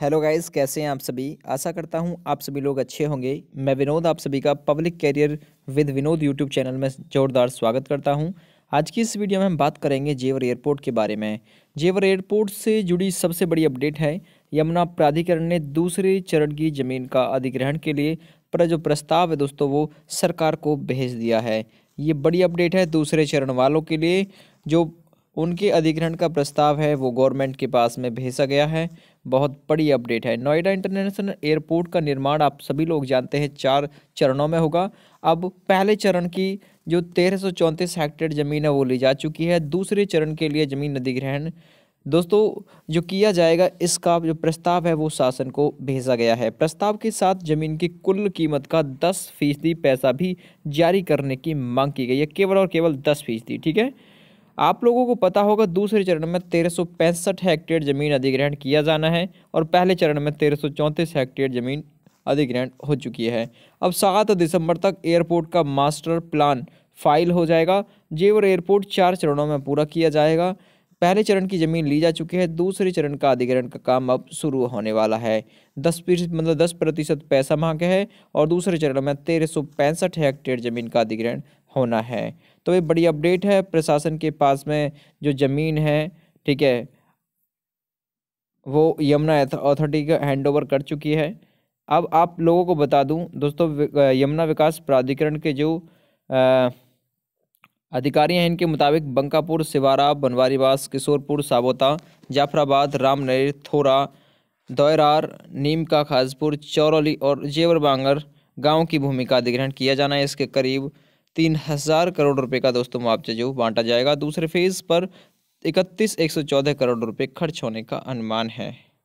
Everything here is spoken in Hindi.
हेलो गाइस कैसे हैं आप सभी आशा करता हूं आप सभी लोग अच्छे होंगे मैं विनोद आप सभी का public career with Vinod YouTube channel में ज़ोरदार स्वागत करता हूं आज की इस वीडियो में हम बात करेंगे जेवर एयरपोर्ट के बारे में जेवर एयरपोर्ट से जुड़ी सबसे बड़ी अपडेट है यमुना प्राधिकरण ने दूसरे चरण की ज़मीन का अधिग्रहण के लिए पर जो प्रस्ताव है दोस्तों वो सरकार को भेज दिया है ये बड़ी अपडेट है दूसरे चरण वालों के लिए जो उनके अधिग्रहण का प्रस्ताव है वो गवर्नमेंट के पास में भेजा गया है बहुत बड़ी अपडेट है नोएडा इंटरनेशनल एयरपोर्ट का निर्माण आप सभी लोग जानते हैं चार चरणों में होगा अब पहले चरण की जो तेरह हेक्टेयर ज़मीन है वो ली जा चुकी है दूसरे चरण के लिए ज़मीन अधिग्रहण दोस्तों जो किया जाएगा इसका जो प्रस्ताव है वो शासन को भेजा गया है प्रस्ताव के साथ ज़मीन की कुल कीमत का दस फीसदी पैसा भी जारी करने की मांग की गई है केवल और केवल दस फीसदी ठीक है आप लोगों को पता होगा दूसरे चरण में तेरह हेक्टेयर जमीन अधिग्रहण किया जाना है और पहले चरण में तेरह हेक्टेयर जमीन अधिग्रहण हो चुकी है अब सात दिसंबर तक एयरपोर्ट का मास्टर प्लान फाइल हो जाएगा जेवर एयरपोर्ट चार चरणों में पूरा किया जाएगा पहले चरण की ज़मीन ली जा चुकी है दूसरे चरण का अधिग्रहण का काम अब शुरू होने वाला है दस मतलब दस प्रतिशत पैसा मांगे है और दूसरे चरण में तेरह सौ पैंसठ हेक्टेयर ज़मीन का अधिग्रहण होना है तो ये बड़ी अपडेट है प्रशासन के पास में जो ज़मीन है ठीक है वो यमुना अथॉरिटी का हैंड ओवर कर चुकी है अब आप लोगों को बता दूं दोस्तों यमुना विकास प्राधिकरण के जो आ, अधिकारी हैं इनके मुताबिक बंकापुर सिवारा बनवारीबास किशोरपुर साबोता जाफराबाद रामनगर थोरा दौरार नीमका खासपुर चौरौली और जेवर बांगर गाँव की भूमि का अधिग्रहण किया जाना है इसके करीब तीन हज़ार करोड़ रुपए का दोस्तों मुआवजा जो बांटा जाएगा दूसरे फेज़ पर इकतीस एक सौ चौदह करोड़ रुपए खर्च होने का अनुमान है